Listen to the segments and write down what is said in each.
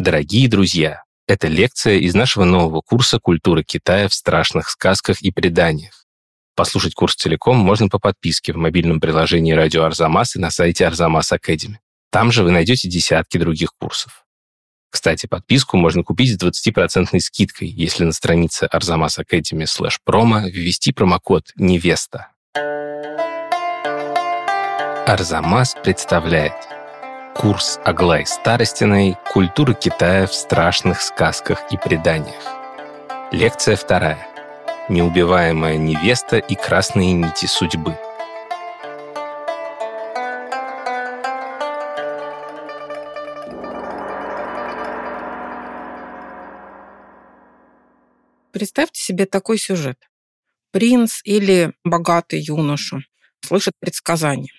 Дорогие друзья, это лекция из нашего нового курса «Культура Китая в страшных сказках и преданиях». Послушать курс целиком можно по подписке в мобильном приложении «Радио Арзамас» и на сайте Арзамас Академи. Там же вы найдете десятки других курсов. Кстати, подписку можно купить с 20% скидкой, если на странице Arzamas Academy slash промо ввести промокод «Невеста». Арзамас представляет – Курс Аглай Старостиной «Культура Китая в страшных сказках и преданиях». Лекция вторая. Неубиваемая невеста и красные нити судьбы. Представьте себе такой сюжет. Принц или богатый юноша слышит предсказание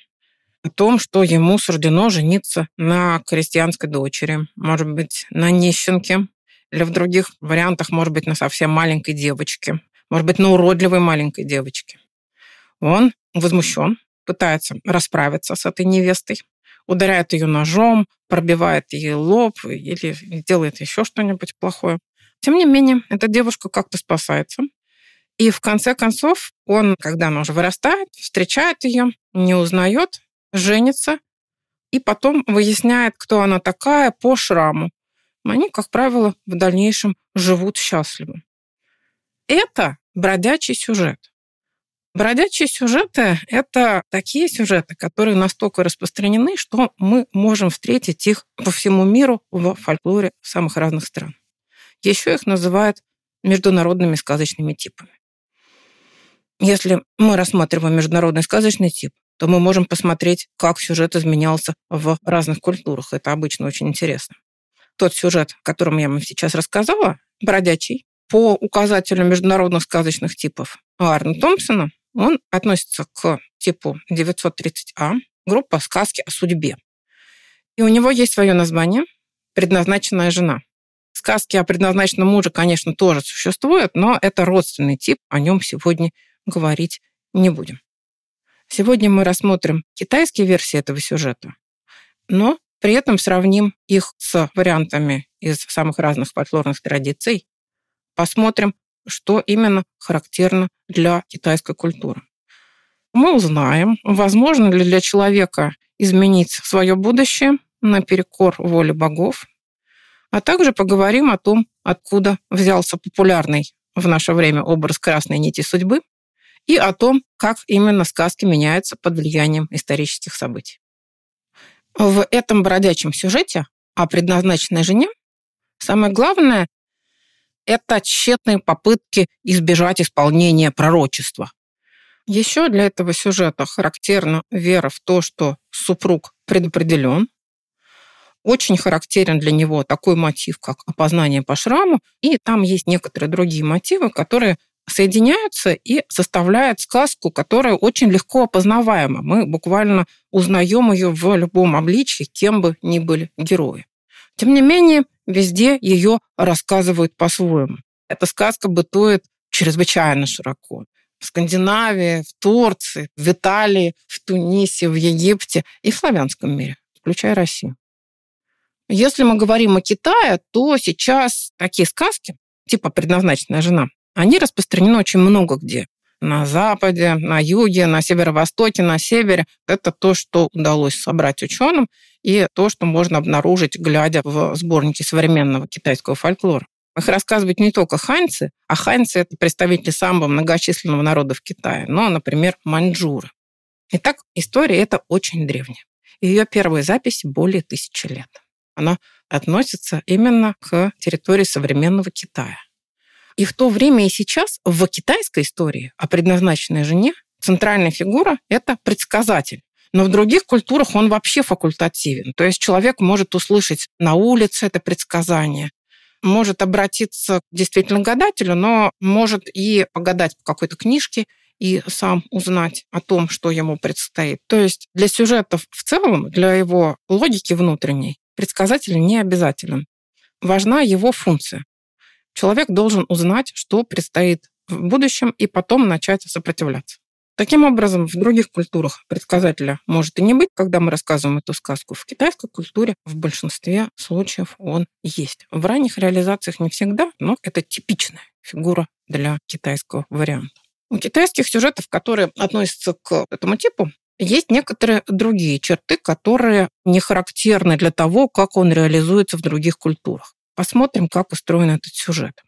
о том, что ему суждено жениться на крестьянской дочери, может быть, на нищенке, или в других вариантах, может быть, на совсем маленькой девочке, может быть, на уродливой маленькой девочке. Он возмущен, пытается расправиться с этой невестой, ударяет ее ножом, пробивает ей лоб или делает еще что-нибудь плохое. Тем не менее, эта девушка как-то спасается. И в конце концов, он, когда она уже вырастает, встречает ее, не узнает женится и потом выясняет, кто она такая по шраму. Они, как правило, в дальнейшем живут счастливо. Это бродячий сюжет. Бродячие сюжеты – это такие сюжеты, которые настолько распространены, что мы можем встретить их по всему миру в фольклоре самых разных стран. Еще их называют международными сказочными типами. Если мы рассматриваем международный сказочный тип, то мы можем посмотреть, как сюжет изменялся в разных культурах. Это обычно очень интересно. Тот сюжет, о котором я вам сейчас рассказала, «Бродячий», по указателю международных сказочных типов Арна Томпсона, он относится к типу 930А, группа «Сказки о судьбе». И у него есть свое название «Предназначенная жена». Сказки о предназначенном муже, конечно, тоже существуют, но это родственный тип, о нем сегодня говорить не будем. Сегодня мы рассмотрим китайские версии этого сюжета, но при этом сравним их с вариантами из самых разных фольклорных традиций, посмотрим, что именно характерно для китайской культуры. Мы узнаем, возможно ли для человека изменить свое будущее наперекор воле богов, а также поговорим о том, откуда взялся популярный в наше время образ красной нити судьбы и о том, как именно сказки меняются под влиянием исторических событий. В этом бродячем сюжете о предназначенной жене самое главное – это тщетные попытки избежать исполнения пророчества. Еще для этого сюжета характерна вера в то, что супруг предопределен, очень характерен для него такой мотив, как опознание по шраму, и там есть некоторые другие мотивы, которые соединяются и составляют сказку, которая очень легко опознаваема. Мы буквально узнаем ее в любом обличии, кем бы ни были герои. Тем не менее, везде ее рассказывают по-своему. Эта сказка бытует чрезвычайно широко. В Скандинавии, в Турции, в Италии, в Тунисе, в Египте и в славянском мире, включая Россию. Если мы говорим о Китае, то сейчас такие сказки, типа «Предназначенная жена», они распространены очень много где. На западе, на юге, на северо-востоке, на севере. Это то, что удалось собрать ученым, и то, что можно обнаружить, глядя в сборники современного китайского фольклора. Их рассказывают не только ханьцы, а ханьцы – это представители самого многочисленного народа в Китае, но, ну, а, например, маньчжуры. Итак, история эта очень древняя. Ее первая запись более тысячи лет. Она относится именно к территории современного Китая. И в то время и сейчас в китайской истории о а предназначенной жене центральная фигура – это предсказатель. Но в других культурах он вообще факультативен. То есть человек может услышать на улице это предсказание, может обратиться действительно к гадателю, но может и погадать по какой-то книжке и сам узнать о том, что ему предстоит. То есть для сюжетов в целом, для его логики внутренней, предсказатель не обязателен. Важна его функция. Человек должен узнать, что предстоит в будущем, и потом начать сопротивляться. Таким образом, в других культурах предсказателя может и не быть, когда мы рассказываем эту сказку. В китайской культуре в большинстве случаев он есть. В ранних реализациях не всегда, но это типичная фигура для китайского варианта. У китайских сюжетов, которые относятся к этому типу, есть некоторые другие черты, которые не характерны для того, как он реализуется в других культурах. Посмотрим, как устроен этот сюжет.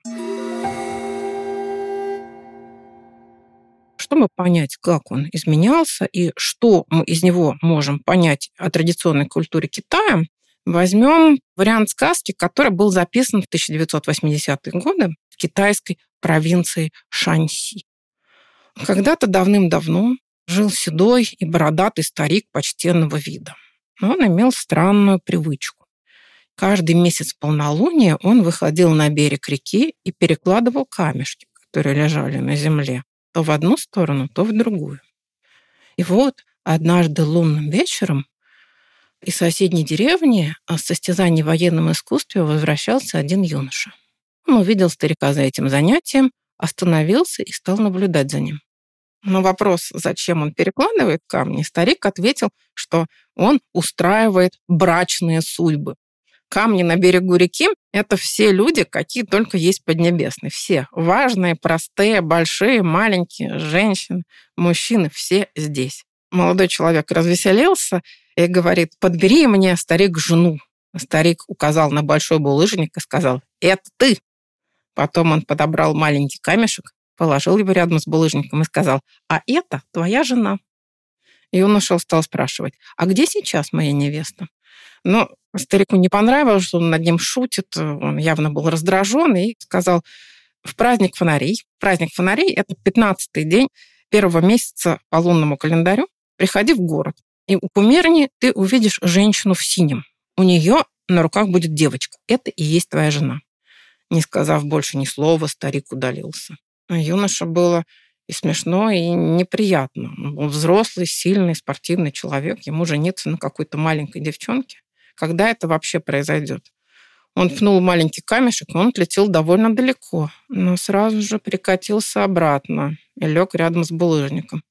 чтобы понять, как он изменялся и что мы из него можем понять о традиционной культуре Китая, возьмем вариант сказки, который был записан в 1980-е годы в китайской провинции Шаньси. Когда-то давным-давно жил седой и бородатый старик почтенного вида. Но он имел странную привычку. Каждый месяц полнолуния он выходил на берег реки и перекладывал камешки, которые лежали на земле, то в одну сторону, то в другую. И вот однажды лунным вечером из соседней деревни а, с состязаний в военном искусстве возвращался один юноша. Он увидел старика за этим занятием, остановился и стал наблюдать за ним. На вопрос, зачем он перекладывает камни, старик ответил, что он устраивает брачные судьбы камни на берегу реки – это все люди, какие только есть поднебесные. Все. Важные, простые, большие, маленькие, женщины, мужчины – все здесь. Молодой человек развеселился и говорит, подбери мне, старик, жену. Старик указал на большой булыжник и сказал, это ты. Потом он подобрал маленький камешек, положил его рядом с булыжником и сказал, а это твоя жена. Юноша стал спрашивать, а где сейчас моя невеста? Но старику не понравилось, что он над ним шутит, он явно был раздражен и сказал, в праздник фонарей. Праздник фонарей – это 15-й день первого месяца по лунному календарю. Приходи в город, и у кумирни ты увидишь женщину в синем. У нее на руках будет девочка. Это и есть твоя жена. Не сказав больше ни слова, старик удалился. А юноше было и смешно, и неприятно. Ну, он взрослый, сильный, спортивный человек, ему жениться на какой-то маленькой девчонке. Когда это вообще произойдет? Он пнул маленький камешек, и он летел довольно далеко, но сразу же прикатился обратно и лег рядом с булыжником.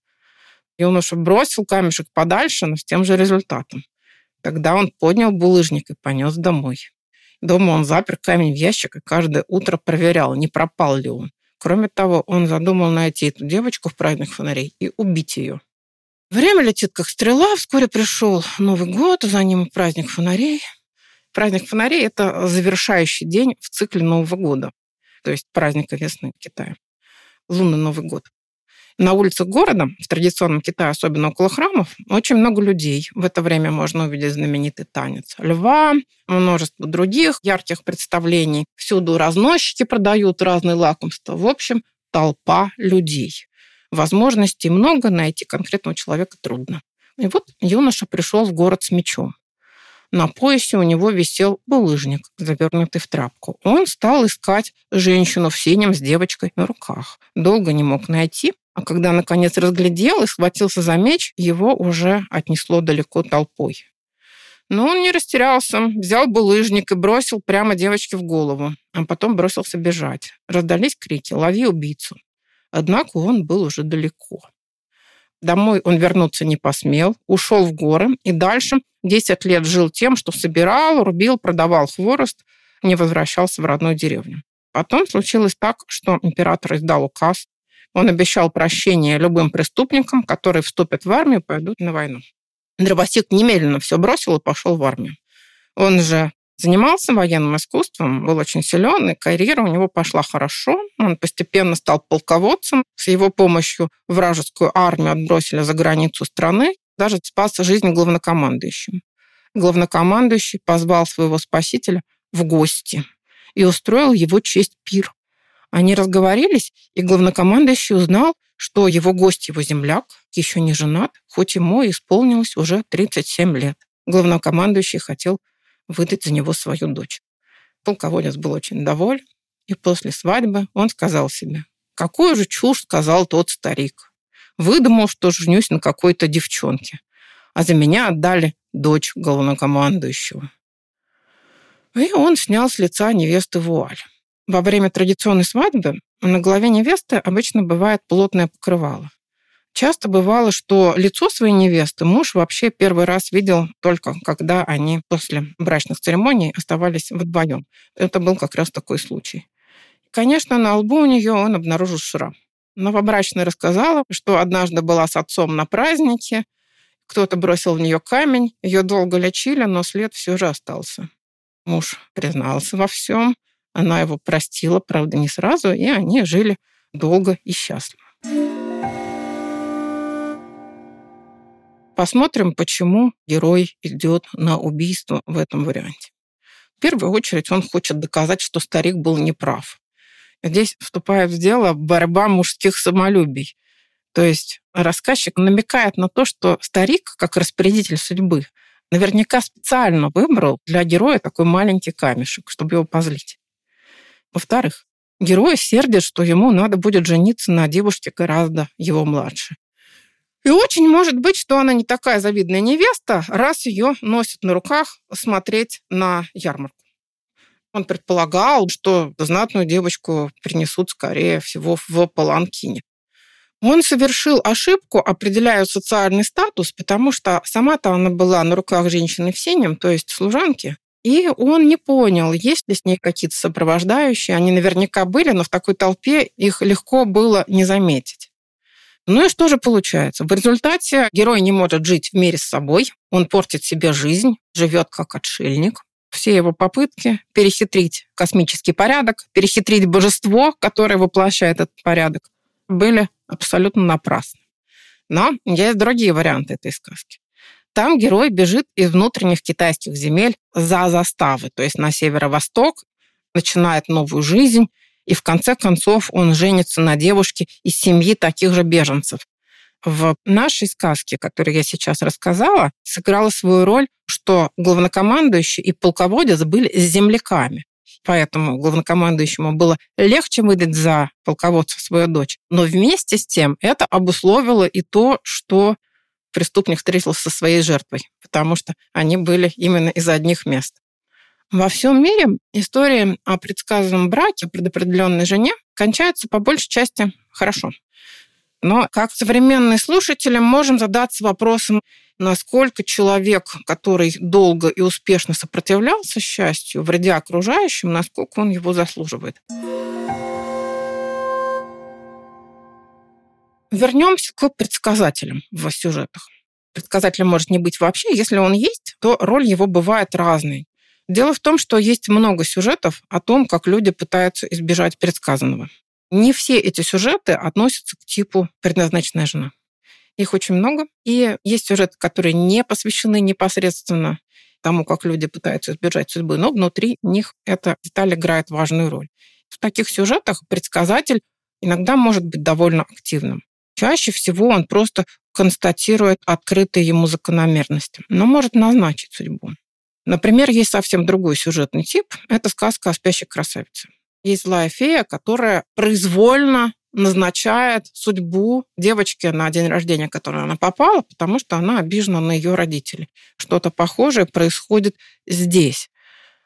Юноша бросил камешек подальше, но с тем же результатом. Тогда он поднял булыжник и понес домой. Дома он запер камень в ящик и каждое утро проверял, не пропал ли он. Кроме того, он задумал найти эту девочку в праздных фонарей и убить ее. Время летит как стрела. Вскоре пришел Новый год, за ним праздник фонарей. Праздник фонарей – это завершающий день в цикле Нового года, то есть праздника весны в Китае. Лунный Новый год на улицах города, в традиционном Китае, особенно около храмов, очень много людей. В это время можно увидеть знаменитый танец льва, множество других ярких представлений. Всюду разносчики продают разные лакомства. В общем, толпа людей. Возможностей много, найти конкретного человека трудно. И вот юноша пришел в город с мечом. На поясе у него висел булыжник, завернутый в тряпку. Он стал искать женщину в синем с девочкой на руках. Долго не мог найти, а когда, наконец, разглядел и схватился за меч, его уже отнесло далеко толпой. Но он не растерялся, взял булыжник и бросил прямо девочке в голову, а потом бросился бежать. Раздались крики «Лови убийцу!». Однако он был уже далеко. Домой он вернуться не посмел, ушел в горы и дальше 10 лет жил тем, что собирал, рубил, продавал хворост, не возвращался в родную деревню. Потом случилось так, что император издал указ. Он обещал прощение любым преступникам, которые вступят в армию и пойдут на войну. Дровосек немедленно все бросил и пошел в армию. Он же занимался военным искусством, был очень силен, и карьера у него пошла хорошо. Он постепенно стал полководцем. С его помощью вражескую армию отбросили за границу страны, даже спас жизнь главнокомандующим. Главнокомандующий позвал своего спасителя в гости и устроил его честь пир. Они разговорились, и главнокомандующий узнал, что его гость, его земляк, еще не женат, хоть ему исполнилось уже 37 лет. Главнокомандующий хотел выдать за него свою дочь. Полководец был очень доволен, и после свадьбы он сказал себе, «Какую же чушь сказал тот старик? Выдумал, что женюсь на какой-то девчонке, а за меня отдали дочь главнокомандующего». И он снял с лица невесты вуаль. Во время традиционной свадьбы на голове невесты обычно бывает плотное покрывало. Часто бывало, что лицо своей невесты муж вообще первый раз видел только когда они после брачных церемоний оставались вдвоем. Это был как раз такой случай. Конечно, на лбу у нее он обнаружил шрам. Новобрачная рассказала, что однажды была с отцом на празднике, кто-то бросил в нее камень, ее долго лечили, но след все же остался. Муж признался во всем, она его простила, правда, не сразу, и они жили долго и счастливо. Посмотрим, почему герой идет на убийство в этом варианте. В первую очередь он хочет доказать, что старик был неправ. Здесь вступает в дело борьба мужских самолюбий. То есть рассказчик намекает на то, что старик, как распорядитель судьбы, наверняка специально выбрал для героя такой маленький камешек, чтобы его позлить. Во-вторых, герой сердит, что ему надо будет жениться на девушке гораздо его младше. И очень может быть, что она не такая завидная невеста, раз ее носят на руках смотреть на ярмарку. Он предполагал, что знатную девочку принесут, скорее всего, в Паланкине. Он совершил ошибку, определяя социальный статус, потому что сама-то она была на руках женщины в синем, то есть служанки, и он не понял, есть ли с ней какие-то сопровождающие. Они наверняка были, но в такой толпе их легко было не заметить. Ну и что же получается? В результате герой не может жить в мире с собой, он портит себе жизнь, живет как отшельник, все его попытки перехитрить космический порядок, перехитрить божество, которое воплощает этот порядок, были абсолютно напрасны. Но есть другие варианты этой сказки. Там герой бежит из внутренних китайских земель за заставы, то есть на северо-восток, начинает новую жизнь, и в конце концов он женится на девушке из семьи таких же беженцев. В нашей сказке, которую я сейчас рассказала, сыграла свою роль, что главнокомандующий и полководец были земляками. Поэтому главнокомандующему было легче выдать за полководца свою дочь. Но вместе с тем это обусловило и то, что преступник встретился со своей жертвой, потому что они были именно из одних мест. Во всем мире истории о предсказанном браке предопределенной жене кончаются по большей части хорошо. Но как современные слушатели можем задаться вопросом, насколько человек, который долго и успешно сопротивлялся счастью, вредя окружающим, насколько он его заслуживает. Вернемся к предсказателям в сюжетах. Предсказателя может не быть вообще. Если он есть, то роль его бывает разной. Дело в том, что есть много сюжетов о том, как люди пытаются избежать предсказанного. Не все эти сюжеты относятся к типу «Предназначенная жена». Их очень много. И есть сюжеты, которые не посвящены непосредственно тому, как люди пытаются избежать судьбы, но внутри них эта деталь играет важную роль. В таких сюжетах предсказатель иногда может быть довольно активным. Чаще всего он просто констатирует открытые ему закономерности, но может назначить судьбу. Например, есть совсем другой сюжетный тип. Это сказка о спящей красавице. Есть злая фея, которая произвольно назначает судьбу девочки на день рождения, в который она попала, потому что она обижена на ее родителей. Что-то похожее происходит здесь,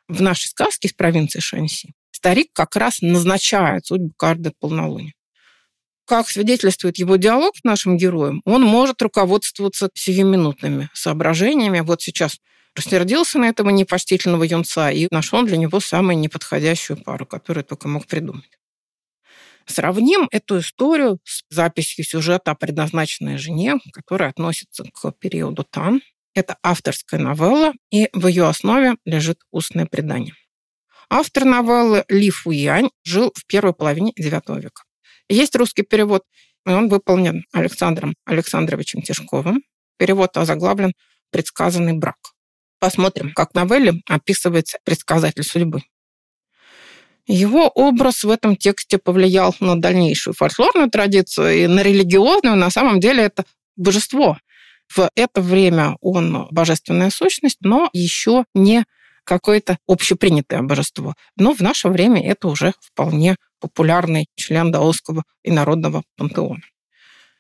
в нашей сказке из провинции Шанси. Старик как раз назначает судьбу каждой полнолуния как свидетельствует его диалог с нашим героем, он может руководствоваться сиюминутными соображениями. Вот сейчас Рассердился на этого непочтительного юнца и нашел для него самую неподходящую пару, которую только мог придумать. Сравним эту историю с записью сюжета о предназначенной жене, которая относится к периоду Тан. Это авторская новелла, и в ее основе лежит устное предание. Автор новеллы Ли Фуянь жил в первой половине IX века. Есть русский перевод, и он выполнен Александром Александровичем Тишковым. Перевод озаглавлен «Предсказанный брак». Посмотрим, как в новелле описывается предсказатель судьбы. Его образ в этом тексте повлиял на дальнейшую фольклорную традицию и на религиозную. На самом деле это божество. В это время он божественная сущность, но еще не какое-то общепринятое божество. Но в наше время это уже вполне популярный член даосского и народного пантеона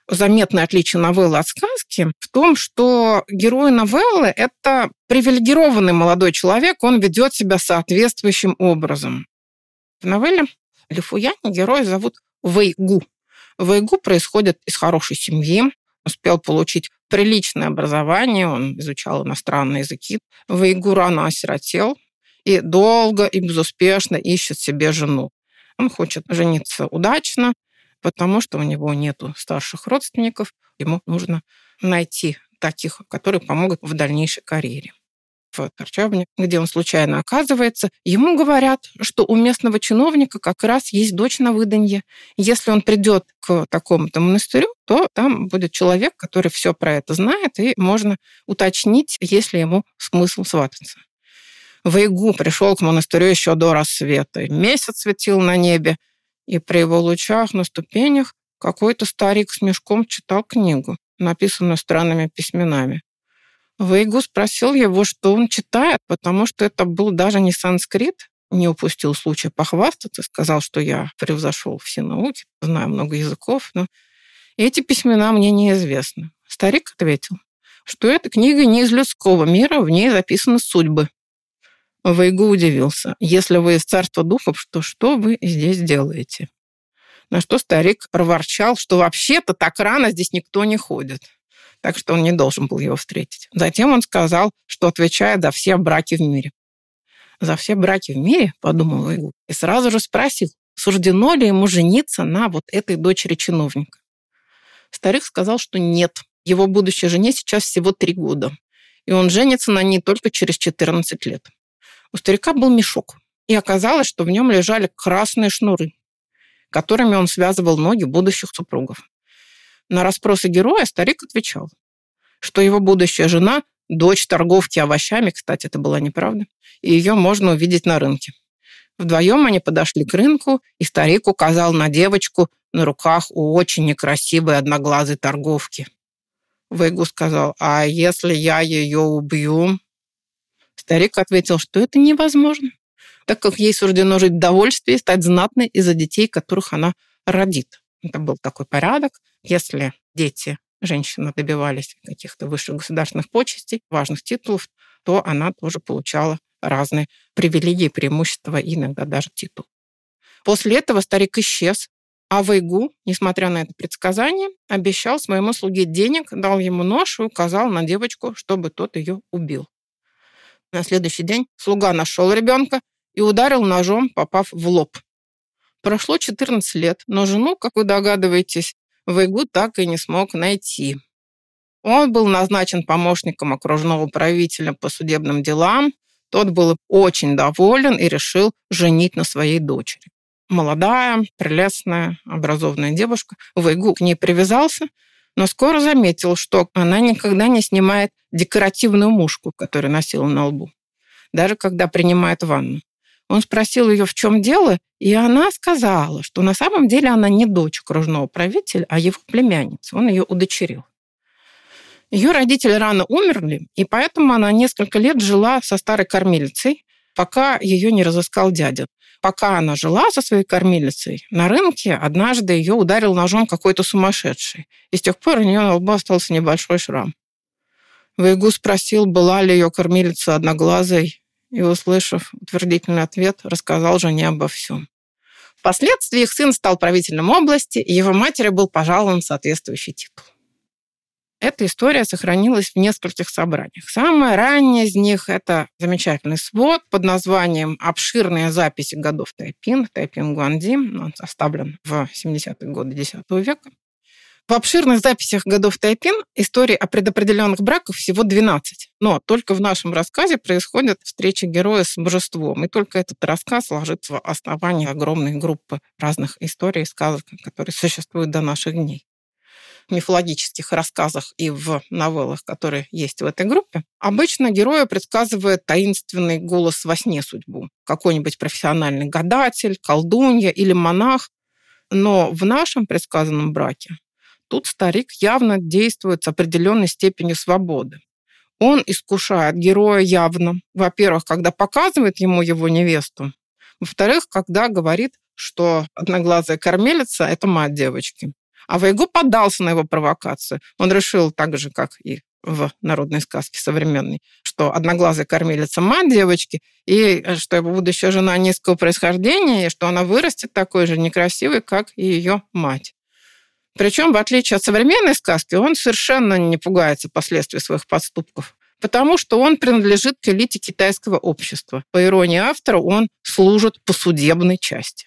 заметное отличие новеллы от сказки в том, что герой новеллы – это привилегированный молодой человек, он ведет себя соответствующим образом. В новелле Лифуяне героя зовут Вейгу. Вейгу происходит из хорошей семьи, успел получить приличное образование, он изучал иностранные языки. Вейгу рано осиротел и долго и безуспешно ищет себе жену. Он хочет жениться удачно, потому что у него нет старших родственников, ему нужно найти таких, которые помогут в дальнейшей карьере. В Торчабне, где он случайно оказывается, ему говорят, что у местного чиновника как раз есть дочь на выданье. Если он придет к такому-то монастырю, то там будет человек, который все про это знает, и можно уточнить, есть ли ему смысл свататься. Вайгу пришел к монастырю еще до рассвета. Месяц светил на небе и при его лучах на ступенях какой-то старик с мешком читал книгу, написанную странными письменами. Вейгу спросил его, что он читает, потому что это был даже не санскрит, не упустил случая похвастаться, сказал, что я превзошел все науки, знаю много языков, но эти письмена мне неизвестны. Старик ответил, что эта книга не из людского мира, в ней записаны судьбы. Вайгу удивился. «Если вы из царства духов, то что вы здесь делаете?» На что старик рворчал, что вообще-то так рано здесь никто не ходит. Так что он не должен был его встретить. Затем он сказал, что отвечает за все браки в мире. «За все браки в мире?» – подумал Вайгу. И сразу же спросил, суждено ли ему жениться на вот этой дочери чиновника. Старик сказал, что нет. Его будущей жене сейчас всего три года. И он женится на ней только через 14 лет. У старика был мешок, и оказалось, что в нем лежали красные шнуры, которыми он связывал ноги будущих супругов. На расспросы героя старик отвечал, что его будущая жена – дочь торговки овощами, кстати, это была неправда, и ее можно увидеть на рынке. Вдвоем они подошли к рынку, и старик указал на девочку на руках у очень некрасивой одноглазой торговки. Вейгу сказал, а если я ее убью, Старик ответил, что это невозможно, так как ей суждено жить в довольстве и стать знатной из-за детей, которых она родит. Это был такой порядок. Если дети женщины добивались каких-то высших государственных почестей, важных титулов, то она тоже получала разные привилегии, преимущества и иногда даже титул. После этого старик исчез, а Вейгу, несмотря на это предсказание, обещал своему слуге денег, дал ему нож и указал на девочку, чтобы тот ее убил. На следующий день слуга нашел ребенка и ударил ножом, попав в лоб. Прошло 14 лет, но жену, как вы догадываетесь, Вайгу так и не смог найти. Он был назначен помощником окружного правителя по судебным делам. Тот был очень доволен и решил женить на своей дочери. Молодая, прелестная, образованная девушка. Вайгу к ней привязался – но скоро заметил, что она никогда не снимает декоративную мушку, которую носила на лбу, даже когда принимает ванну. Он спросил ее, в чем дело, и она сказала, что на самом деле она не дочь окружного правителя, а его племянница. Он ее удочерил. Ее родители рано умерли, и поэтому она несколько лет жила со старой кормилицей, пока ее не разыскал дядя пока она жила со своей кормилицей, на рынке однажды ее ударил ножом какой-то сумасшедший. И с тех пор у нее на лбу остался небольшой шрам. Вейгу спросил, была ли ее кормилица одноглазой, и, услышав утвердительный ответ, рассказал жене обо всем. Впоследствии их сын стал правителем области, и его матери был пожалован соответствующий титул. Эта история сохранилась в нескольких собраниях. Самое раннее из них – это замечательный свод под названием «Обширные записи годов Тайпин». Тайпин Гуанди, он составлен в 70-е годы X века. В обширных записях годов Тайпин истории о предопределенных браках всего 12. Но только в нашем рассказе происходит встреча героя с божеством. И только этот рассказ ложится в основании огромной группы разных историй и сказок, которые существуют до наших дней мифологических рассказах и в новеллах, которые есть в этой группе, обычно героя предсказывает таинственный голос во сне судьбу. Какой-нибудь профессиональный гадатель, колдунья или монах. Но в нашем предсказанном браке тут старик явно действует с определенной степенью свободы. Он искушает героя явно. Во-первых, когда показывает ему его невесту. Во-вторых, когда говорит, что одноглазая кормилица – это мать девочки. А Вайго поддался на его провокацию. Он решил так же, как и в народной сказке современной, что одноглазая кормилица мать девочки, и э, что его будущая жена низкого происхождения, и что она вырастет такой же некрасивой, как и ее мать. Причем, в отличие от современной сказки, он совершенно не пугается последствий своих поступков, потому что он принадлежит к элите китайского общества. По иронии автора, он служит по судебной части.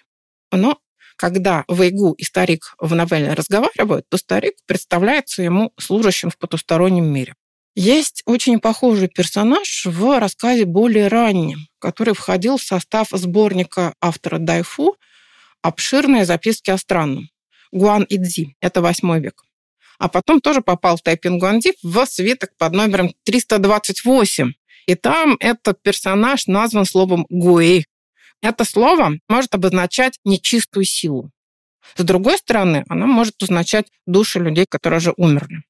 Но когда Вейгу и старик в новелле разговаривают, то старик представляется ему служащим в потустороннем мире. Есть очень похожий персонаж в рассказе более раннем, который входил в состав сборника автора Дайфу «Обширные записки о странном» Гуан Идзи, это восьмой век. А потом тоже попал в Тайпин Гуанди в свиток под номером 328. И там этот персонаж назван словом «гуэй», это слово может обозначать нечистую силу. С другой стороны, оно может означать души людей, которые уже умерли.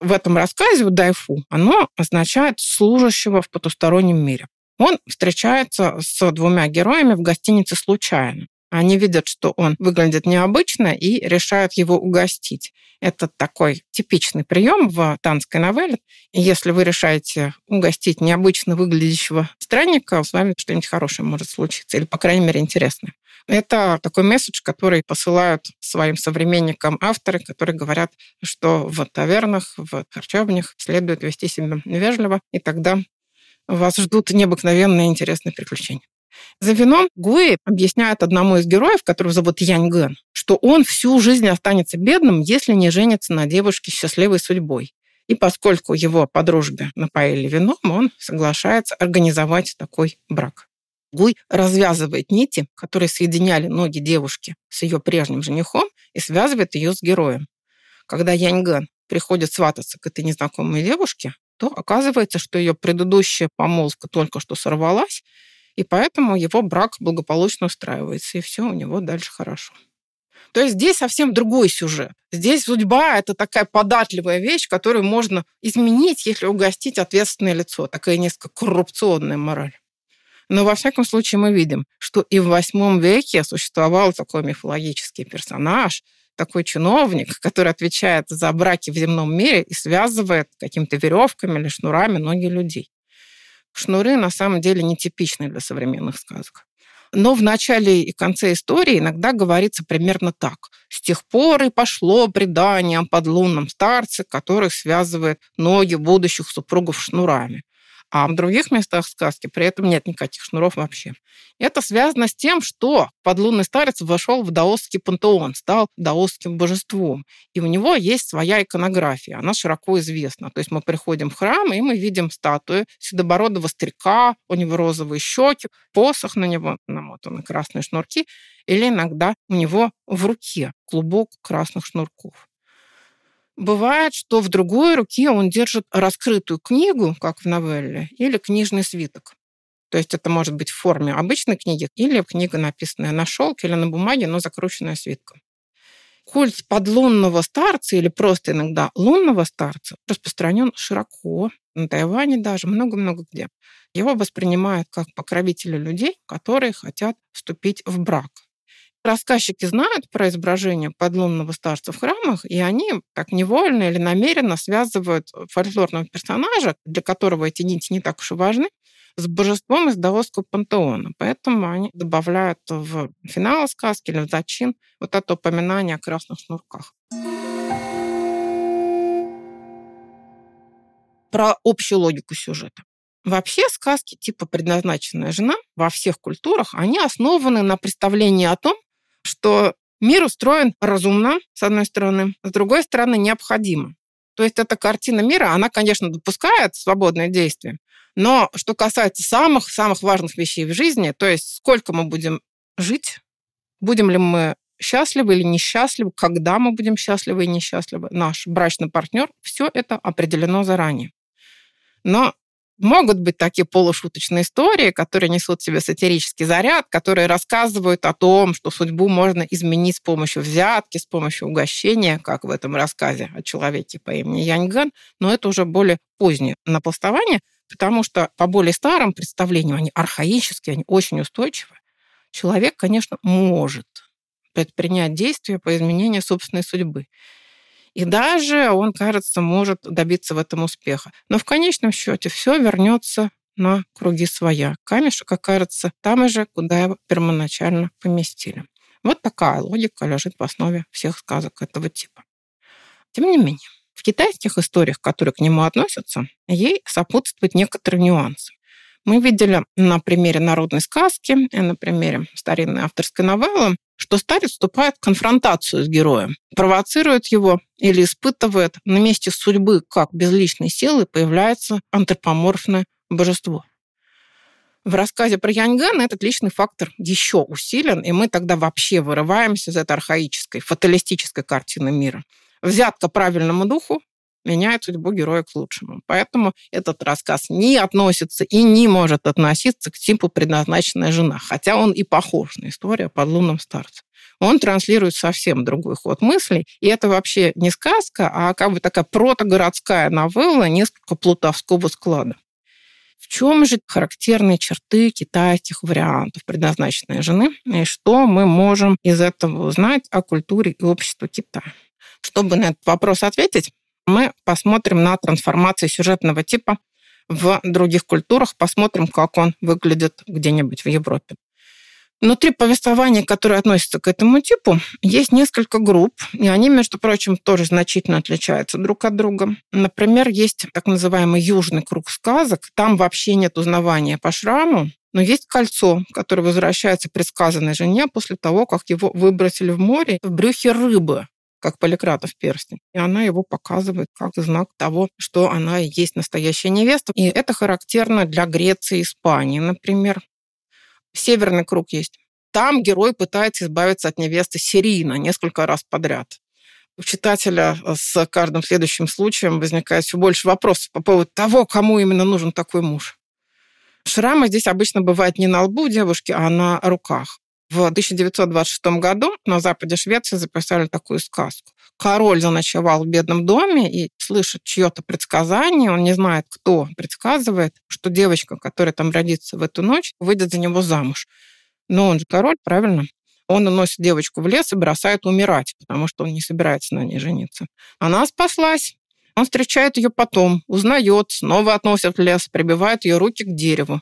В этом рассказе у Дайфу оно означает служащего в потустороннем мире. Он встречается с двумя героями в гостинице случайно. Они видят, что он выглядит необычно и решают его угостить. Это такой типичный прием в танской новелле. Если вы решаете угостить необычно выглядящего странника, с вами что-нибудь хорошее может случиться, или, по крайней мере, интересное. Это такой месседж, который посылают своим современникам авторы, которые говорят, что в тавернах, в харчевнях следует вести себя вежливо, и тогда вас ждут необыкновенные интересные приключения. За вином Гуи объясняет одному из героев, которого зовут Яньген, что он всю жизнь останется бедным, если не женится на девушке с счастливой судьбой. И поскольку его по напоили вином, он соглашается организовать такой брак. Гуй развязывает нити, которые соединяли ноги девушки с ее прежним женихом и связывает ее с героем. Когда Яньган приходит свататься к этой незнакомой девушке, то оказывается, что ее предыдущая помолвка только что сорвалась, и поэтому его брак благополучно устраивается, и все у него дальше хорошо. То есть здесь совсем другой сюжет. Здесь судьба – это такая податливая вещь, которую можно изменить, если угостить ответственное лицо. Такая несколько коррупционная мораль. Но во всяком случае мы видим, что и в восьмом веке существовал такой мифологический персонаж, такой чиновник, который отвечает за браки в земном мире и связывает какими-то веревками или шнурами ноги людей шнуры на самом деле нетипичны для современных сказок. Но в начале и конце истории иногда говорится примерно так. С тех пор и пошло предание о подлунном старце, который связывает ноги будущих супругов шнурами. А в других местах сказки при этом нет никаких шнуров вообще. Это связано с тем, что подлунный старец вошел в даосский пантеон, стал даосским божеством. И у него есть своя иконография, она широко известна. То есть мы приходим в храм, и мы видим статую седобородого старика, у него розовые щеки, посох на него намотаны красные шнурки, или иногда у него в руке клубок красных шнурков. Бывает, что в другой руке он держит раскрытую книгу, как в новелле, или книжный свиток. То есть это может быть в форме обычной книги или книга, написанная на шелке или на бумаге, но закрученная свитком. Культ подлунного старца или просто иногда лунного старца распространен широко, на Тайване даже, много-много где. Его воспринимают как покровителя людей, которые хотят вступить в брак. Рассказчики знают про изображение подлунного старца в храмах, и они как невольно или намеренно связывают э, фольклорного персонажа, для которого эти нити не так уж и важны, с божеством из даосского пантеона. Поэтому они добавляют в финал сказки или в зачин вот это упоминание о красных шнурках. Про общую логику сюжета. Вообще сказки типа «Предназначенная жена» во всех культурах, они основаны на представлении о том, что мир устроен разумно, с одной стороны, с другой стороны, необходимо. То есть эта картина мира, она, конечно, допускает свободное действие, но что касается самых-самых важных вещей в жизни, то есть сколько мы будем жить, будем ли мы счастливы или несчастливы, когда мы будем счастливы и несчастливы, наш брачный партнер, все это определено заранее. Но Могут быть такие полушуточные истории, которые несут в себе сатирический заряд, которые рассказывают о том, что судьбу можно изменить с помощью взятки, с помощью угощения, как в этом рассказе о человеке по имени Яньган, но это уже более позднее напластование, потому что по более старым представлениям они архаические, они очень устойчивы. Человек, конечно, может предпринять действия по изменению собственной судьбы. И даже он, кажется, может добиться в этом успеха. Но в конечном счете все вернется на круги своя. Камешек окажется там же, куда его первоначально поместили. Вот такая логика лежит в основе всех сказок этого типа. Тем не менее, в китайских историях, которые к нему относятся, ей сопутствуют некоторый нюанс. Мы видели на примере народной сказки, и э, на примере старинной авторской новеллы, что старец вступает в конфронтацию с героем, провоцирует его или испытывает на месте судьбы, как без личной силы появляется антропоморфное божество. В рассказе про Яньгана этот личный фактор еще усилен, и мы тогда вообще вырываемся из этой архаической, фаталистической картины мира. Взятка правильному духу, меняет судьбу героя к лучшему. Поэтому этот рассказ не относится и не может относиться к типу «Предназначенная жена», хотя он и похож на историю под лунным старце он транслирует совсем другой ход мыслей. И это вообще не сказка, а как бы такая протогородская новелла несколько плутовского склада. В чем же характерные черты китайских вариантов предназначенной жены? И что мы можем из этого узнать о культуре и обществе Китая? Чтобы на этот вопрос ответить, мы посмотрим на трансформации сюжетного типа в других культурах, посмотрим, как он выглядит где-нибудь в Европе. Внутри повествования, которые относятся к этому типу, есть несколько групп, и они, между прочим, тоже значительно отличаются друг от друга. Например, есть так называемый южный круг сказок. Там вообще нет узнавания по шраму, но есть кольцо, которое возвращается предсказанной жене после того, как его выбросили в море в брюхе рыбы как поликратов перстень. И она его показывает как знак того, что она и есть настоящая невеста. И это характерно для Греции и Испании, например. Северный круг есть. Там герой пытается избавиться от невесты серийно несколько раз подряд у читателя э, с каждым следующим случаем возникает все больше вопросов по поводу того, кому именно нужен такой муж. Шрамы здесь обычно бывают не на лбу девушки, а на руках. В 1926 году на западе Швеции записали такую сказку. Король заночевал в бедном доме и слышит чье-то предсказание, он не знает, кто предсказывает, что девочка, которая там родится в эту ночь, выйдет за него замуж. Но он же король, правильно? Он уносит девочку в лес и бросает умирать, потому что он не собирается на ней жениться. Она спаслась. Он встречает ее потом, узнает, снова относит в лес, прибивает ее руки к дереву.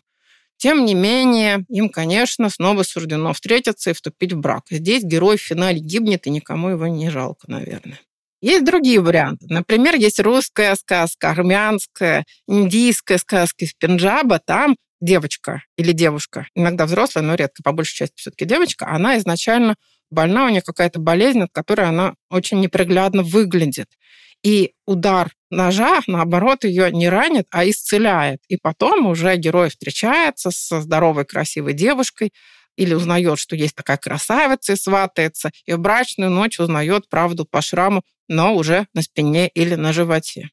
Тем не менее, им, конечно, снова суждено встретиться и вступить в брак. Здесь герой в финале гибнет, и никому его не жалко, наверное. Есть другие варианты. Например, есть русская сказка, армянская, индийская сказка из Пенджаба. Там девочка или девушка, иногда взрослая, но редко, по большей части все-таки девочка, она изначально больна, у нее какая-то болезнь, от которой она очень неприглядно выглядит. И удар ножа, наоборот, ее не ранит, а исцеляет. И потом уже герой встречается со здоровой, красивой девушкой, или узнает, что есть такая красавица и сватается, и в брачную ночь узнает правду по шраму, но уже на спине или на животе.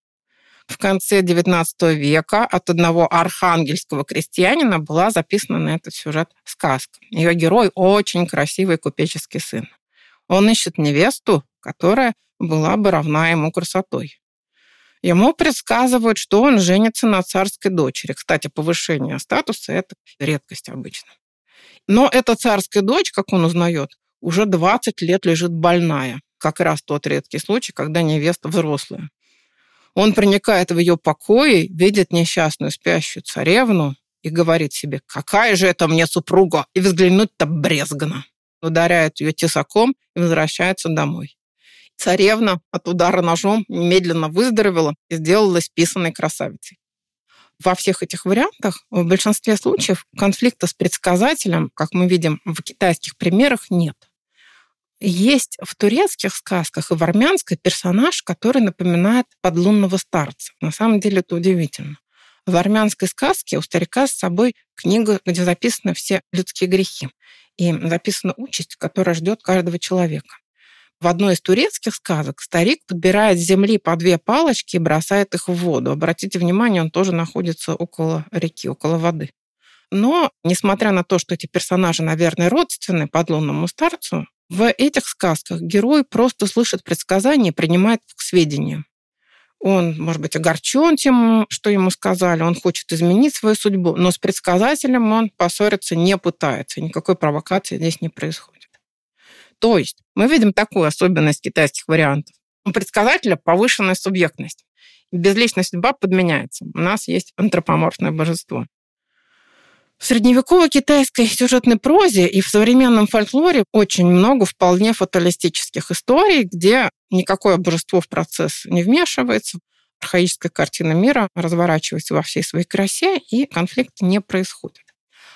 В конце XIX века от одного архангельского крестьянина была записана на этот сюжет сказка. Ее герой очень красивый купеческий сын. Он ищет невесту, которая была бы равна ему красотой. Ему предсказывают, что он женится на царской дочери. Кстати, повышение статуса – это редкость обычно. Но эта царская дочь, как он узнает, уже 20 лет лежит больная. Как раз тот редкий случай, когда невеста взрослая. Он проникает в ее покои, видит несчастную спящую царевну и говорит себе, какая же это мне супруга, и взглянуть-то брезгно. Ударяет ее тесаком и возвращается домой. Царевна от удара ножом немедленно выздоровела и сделалась писаной красавицей. Во всех этих вариантах в большинстве случаев конфликта с предсказателем, как мы видим в китайских примерах, нет. Есть в турецких сказках и в армянской персонаж, который напоминает подлунного старца. На самом деле это удивительно. В армянской сказке у старика с собой книга, где записаны все людские грехи и записана участь, которая ждет каждого человека. В одной из турецких сказок старик подбирает с земли по две палочки и бросает их в воду. Обратите внимание, он тоже находится около реки, около воды. Но, несмотря на то, что эти персонажи, наверное, родственны подлунному старцу, в этих сказках герой просто слышит предсказания и принимает их к сведению. Он, может быть, огорчен тем, что ему сказали, он хочет изменить свою судьбу, но с предсказателем он поссориться не пытается, никакой провокации здесь не происходит. То есть мы видим такую особенность китайских вариантов. У предсказателя повышенная субъектность. Безличная судьба подменяется. У нас есть антропоморфное божество. В средневековой китайской сюжетной прозе и в современном фольклоре очень много вполне фаталистических историй, где никакое божество в процесс не вмешивается, архаическая картина мира разворачивается во всей своей красе, и конфликт не происходит.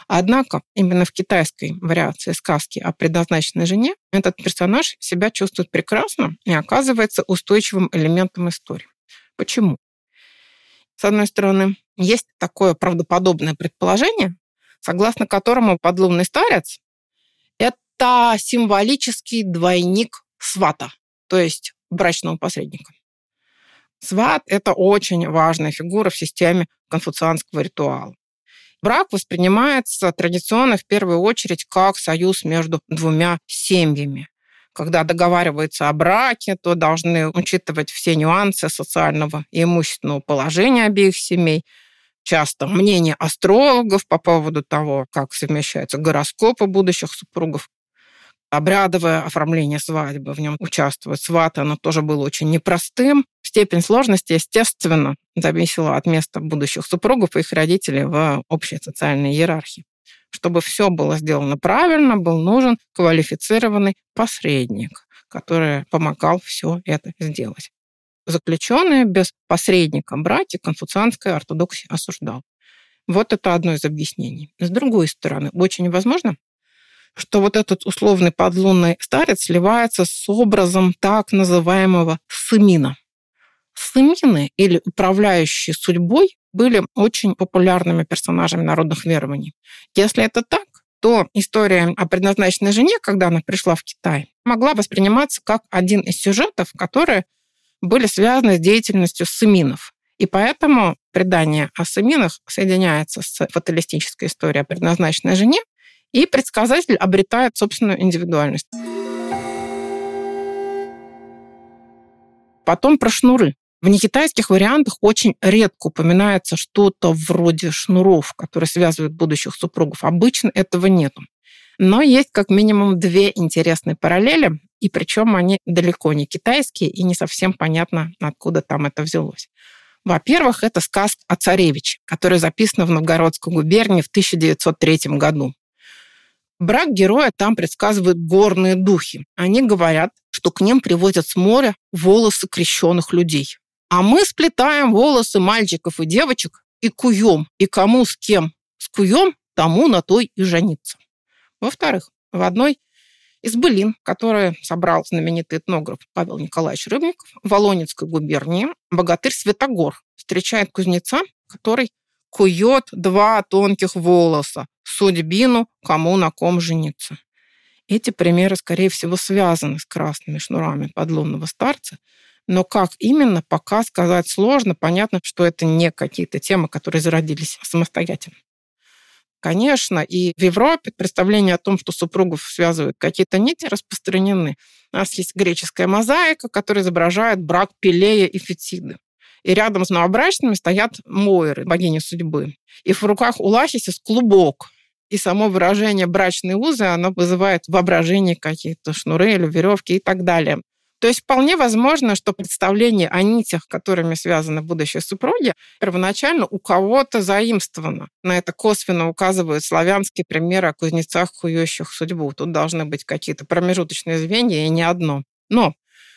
Однако именно в китайской вариации сказки о предназначенной жене этот персонаж себя чувствует прекрасно и оказывается устойчивым элементом истории. Почему? С одной стороны, есть такое правдоподобное предположение, согласно которому подлунный старец – это символический двойник свата, то есть брачного посредника. Сват – это очень важная фигура в системе конфуцианского ритуала. Брак воспринимается традиционно в первую очередь как союз между двумя семьями когда договаривается о браке, то должны учитывать все нюансы социального и имущественного положения обеих семей. Часто мнение астрологов по поводу того, как совмещаются гороскопы будущих супругов обрядовое оформление свадьбы, в нем участвует сват, оно тоже было очень непростым. Степень сложности, естественно, зависела от места будущих супругов и их родителей в общей социальной иерархии. Чтобы все было сделано правильно, был нужен квалифицированный посредник, который помогал все это сделать. Заключенные без посредника братья конфуцианская ортодоксия осуждал. Вот это одно из объяснений. С другой стороны, очень возможно, что вот этот условный подлунный старец сливается с образом так называемого сымина. Сымины или управляющие судьбой были очень популярными персонажами народных верований. Если это так, то история о предназначенной жене, когда она пришла в Китай, могла восприниматься как один из сюжетов, которые были связаны с деятельностью сыминов. И поэтому предание о сыминах соединяется с фаталистической историей о предназначенной жене, и предсказатель обретает собственную индивидуальность. Потом про шнуры. В некитайских вариантах очень редко упоминается что-то вроде шнуров, которые связывают будущих супругов. Обычно этого нет. Но есть как минимум две интересные параллели, и причем они далеко не китайские, и не совсем понятно, откуда там это взялось. Во-первых, это сказка о царевиче, которая записана в Новгородской губернии в 1903 году. Брак героя там предсказывают горные духи. Они говорят, что к ним привозят с моря волосы крещенных людей. А мы сплетаем волосы мальчиков и девочек и куем, и кому с кем. С куем тому на той и жениться. Во-вторых, в одной из былин, которые собрал знаменитый этнограф Павел Николаевич Рыбников в Волонецкой губернии, богатырь Святогор встречает кузнеца, который кует два тонких волоса, судьбину, кому на ком жениться. Эти примеры, скорее всего, связаны с красными шнурами подлунного старца, но как именно, пока сказать сложно. Понятно, что это не какие-то темы, которые зародились самостоятельно. Конечно, и в Европе представление о том, что супругов связывают какие-то нити, распространены. У нас есть греческая мозаика, которая изображает брак Пелея и Фетиды. И рядом с новобрачными стоят Мойры, богини судьбы. И в руках у Лахиса клубок и само выражение брачные узы, оно вызывает воображение какие-то шнуры или веревки и так далее. То есть вполне возможно, что представление о нитях, которыми связаны будущие супруги, первоначально у кого-то заимствовано. На это косвенно указывают славянские примеры о кузнецах, хующих судьбу. Тут должны быть какие-то промежуточные звенья и не одно. Но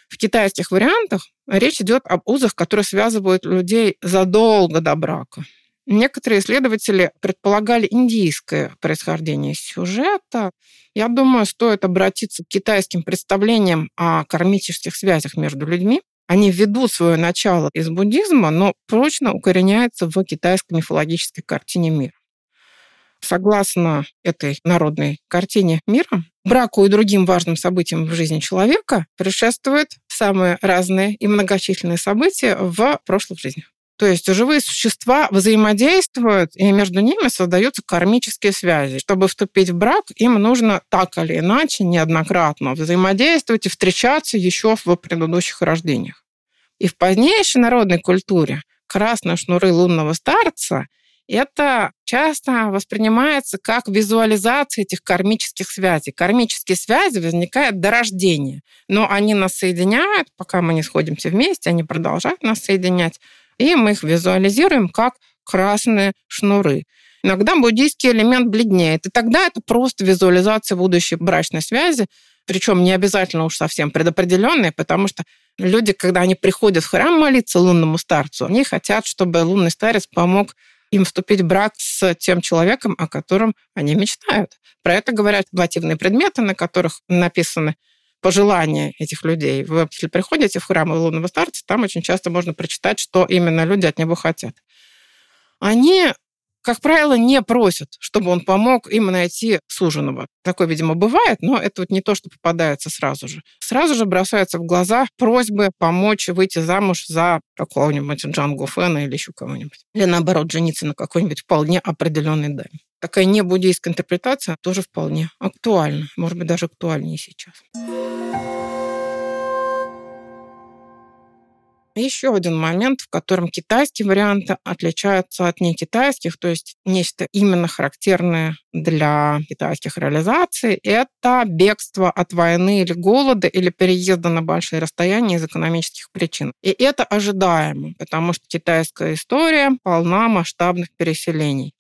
в китайских вариантах речь идет об узах, которые связывают людей задолго до брака. Некоторые исследователи предполагали индийское происхождение сюжета. Я думаю, стоит обратиться к китайским представлениям о кармических связях между людьми. Они ведут свое начало из буддизма, но прочно укореняются в китайской мифологической картине мира. Согласно этой народной картине мира, браку и другим важным событиям в жизни человека предшествуют самые разные и многочисленные события в прошлых жизнях. То есть живые существа взаимодействуют, и между ними создаются кармические связи. Чтобы вступить в брак, им нужно так или иначе неоднократно взаимодействовать и встречаться еще в предыдущих рождениях. И в позднейшей народной культуре красные шнуры лунного старца это часто воспринимается как визуализация этих кармических связей. Кармические связи возникают до рождения, но они нас соединяют, пока мы не сходимся вместе, они продолжают нас соединять и мы их визуализируем как красные шнуры. Иногда буддийский элемент бледнеет, и тогда это просто визуализация будущей брачной связи, причем не обязательно уж совсем предопределенные, потому что люди, когда они приходят в храм молиться лунному старцу, они хотят, чтобы лунный старец помог им вступить в брак с тем человеком, о котором они мечтают. Про это говорят нативные предметы, на которых написаны пожелания этих людей. Вы если приходите в храм лунного старца, там очень часто можно прочитать, что именно люди от него хотят. Они как правило, не просят, чтобы он помог им найти суженого. Такое, видимо, бывает, но это вот не то, что попадается сразу же. Сразу же бросаются в глаза просьбы помочь выйти замуж за какого-нибудь Джангу Фэна или еще кого-нибудь. Или, наоборот, жениться на какой-нибудь вполне определенной даме. Такая не буддийская интерпретация тоже вполне актуальна, может быть, даже актуальнее сейчас. Еще один момент, в котором китайский вариант отличается от некитайских, то есть нечто именно характерное для китайских реализаций, это бегство от войны или голода, или переезда на большие расстояния из экономических причин. И это ожидаемо, потому что китайская история полна масштабных переселений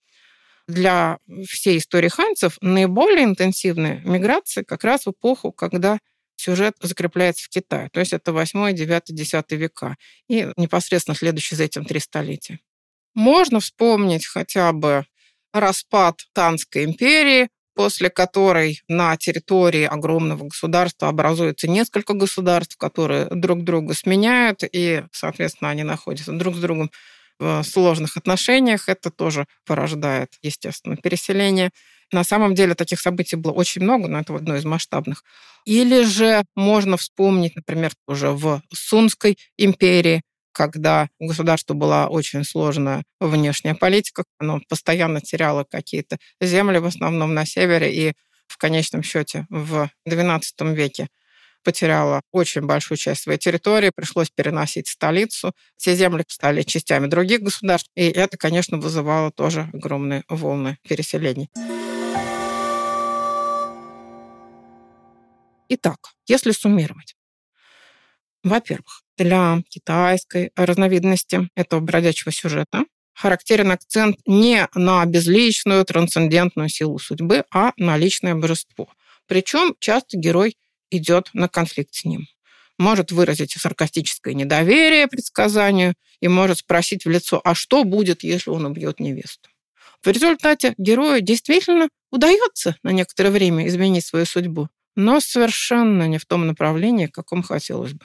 для всей истории ханьцев наиболее интенсивная миграция как раз в эпоху, когда сюжет закрепляется в Китае. То есть это 8, 9, 10 века. И непосредственно следующие за этим три столетия. Можно вспомнить хотя бы распад Танской империи, после которой на территории огромного государства образуется несколько государств, которые друг друга сменяют, и, соответственно, они находятся друг с другом сложных отношениях. Это тоже порождает, естественно, переселение. На самом деле таких событий было очень много, но это одно из масштабных. Или же можно вспомнить, например, уже в Сунской империи, когда у государства была очень сложная внешняя политика, оно постоянно теряло какие-то земли, в основном на севере, и в конечном счете в XII веке потеряла очень большую часть своей территории, пришлось переносить столицу. Все земли стали частями других государств, и это, конечно, вызывало тоже огромные волны переселений. Итак, если суммировать. Во-первых, для китайской разновидности этого бродячего сюжета характерен акцент не на безличную трансцендентную силу судьбы, а на личное божество. Причем часто герой идет на конфликт с ним. Может выразить саркастическое недоверие предсказанию и может спросить в лицо, а что будет, если он убьет невесту. В результате герою действительно удается на некоторое время изменить свою судьбу, но совершенно не в том направлении, в каком хотелось бы.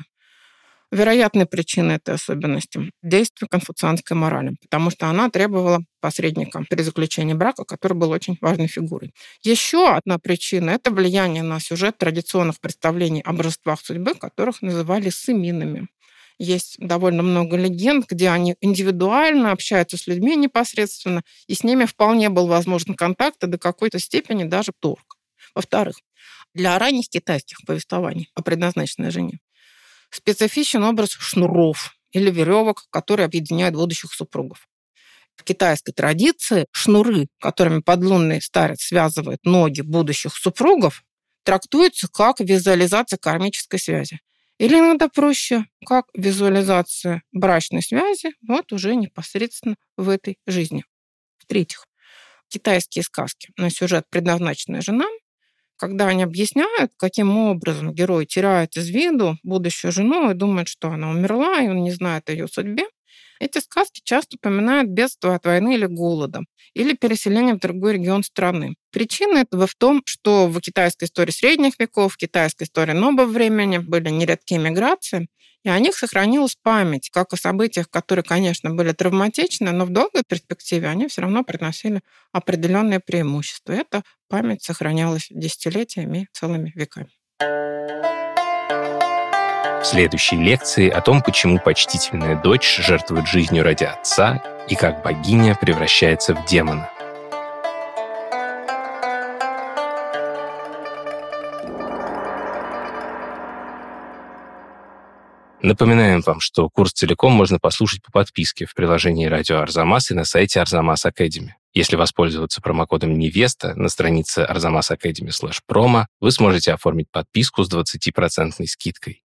Вероятной причиной этой особенности действие конфуцианской морали, потому что она требовала посредника при заключении брака, который был очень важной фигурой. Еще одна причина – это влияние на сюжет традиционных представлений о божествах судьбы, которых называли сыминами. Есть довольно много легенд, где они индивидуально общаются с людьми непосредственно, и с ними вполне был возможен контакт и а до какой-то степени даже торг. Во-вторых, для ранних китайских повествований о предназначенной жене Специфичен образ шнуров или веревок, которые объединяют будущих супругов. В китайской традиции шнуры, которыми подлунный старец связывает ноги будущих супругов, трактуются как визуализация кармической связи. Или иногда проще, как визуализация брачной связи, вот уже непосредственно в этой жизни. В-третьих, китайские сказки на сюжет «Предназначенная жена» когда они объясняют, каким образом герой теряет из виду будущую жену и думает, что она умерла, и он не знает о ее судьбе, эти сказки часто упоминают бедство от войны или голода, или переселение в другой регион страны. Причина этого в том, что в китайской истории средних веков, в китайской истории нового времени были нередкие миграции, и о них сохранилась память, как о событиях, которые, конечно, были травматичны, но в долгой перспективе они все равно приносили определенные преимущества. И эта память сохранялась десятилетиями, целыми веками. В следующей лекции о том, почему почтительная дочь жертвует жизнью ради отца и как богиня превращается в демона. Напоминаем вам, что курс целиком можно послушать по подписке в приложении «Радио Арзамас» и на сайте «Арзамас Academy. Если воспользоваться промокодом «Невеста» на странице «Арзамас Academy слэш промо», вы сможете оформить подписку с 20% скидкой.